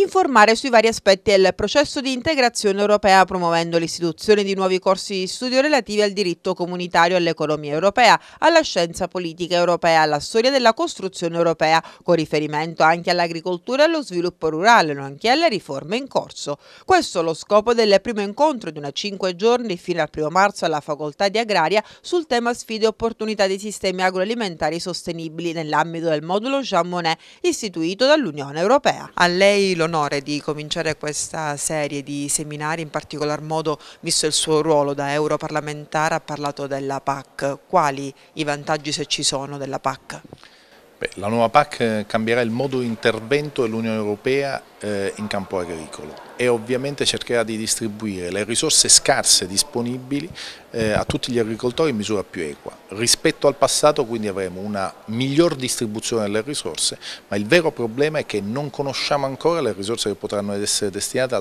informare sui vari aspetti del processo di integrazione europea promuovendo l'istituzione di nuovi corsi di studio relativi al diritto comunitario, all'economia europea, alla scienza politica europea, alla storia della costruzione europea, con riferimento anche all'agricoltura e allo sviluppo rurale, nonché alle riforme in corso. Questo è lo scopo del primo incontro di una 5 giorni fino al primo marzo alla Facoltà di Agraria sul tema sfide e opportunità dei sistemi agroalimentari sostenibili nell'ambito del modulo Jean Monnet istituito dall'Unione Europea. A lei, lo l'onore di cominciare questa serie di seminari, in particolar modo visto il suo ruolo da europarlamentare ha parlato della PAC. Quali i vantaggi se ci sono della PAC? Beh, la nuova PAC cambierà il modo di intervento dell'Unione Europea eh, in campo agricolo e ovviamente cercherà di distribuire le risorse scarse disponibili eh, a tutti gli agricoltori in misura più equa. Rispetto al passato quindi avremo una miglior distribuzione delle risorse, ma il vero problema è che non conosciamo ancora le risorse che potranno essere destinate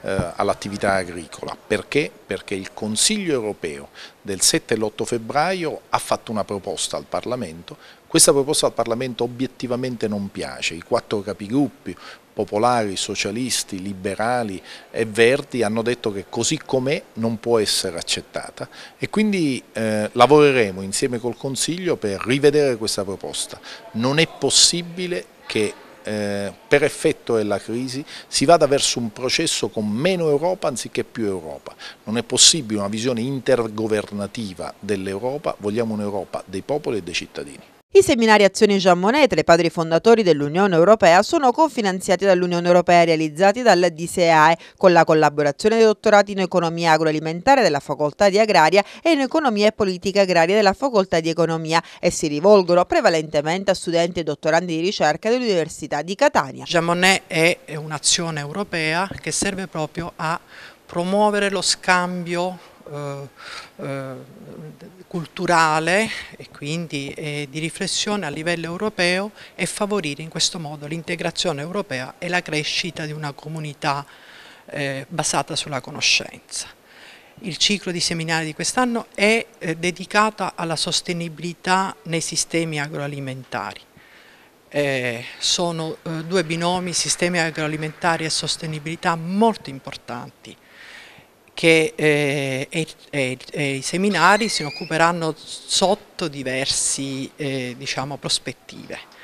eh, all'attività agricola. Perché? Perché il Consiglio europeo del 7 e l'8 febbraio ha fatto una proposta al Parlamento questa proposta al Parlamento obiettivamente non piace, i quattro capigruppi popolari, socialisti, liberali e verdi hanno detto che così com'è non può essere accettata e quindi eh, lavoreremo insieme col Consiglio per rivedere questa proposta. Non è possibile che eh, per effetto della crisi si vada verso un processo con meno Europa anziché più Europa. Non è possibile una visione intergovernativa dell'Europa, vogliamo un'Europa dei popoli e dei cittadini. I seminari Azioni Jean Monnet, tra i padri fondatori dell'Unione Europea, sono cofinanziati dall'Unione Europea e realizzati dal DCEAE con la collaborazione dei dottorati in economia agroalimentare della Facoltà di Agraria e in economia e politica agraria della Facoltà di Economia e si rivolgono prevalentemente a studenti e dottorandi di ricerca dell'Università di Catania. Jean Monnet è un'azione europea che serve proprio a promuovere lo scambio eh, eh, culturale quindi eh, di riflessione a livello europeo e favorire in questo modo l'integrazione europea e la crescita di una comunità eh, basata sulla conoscenza. Il ciclo di seminari di quest'anno è eh, dedicato alla sostenibilità nei sistemi agroalimentari. Eh, sono eh, due binomi, sistemi agroalimentari e sostenibilità, molto importanti che eh, e, e, e i seminari si occuperanno sotto diverse eh, diciamo, prospettive.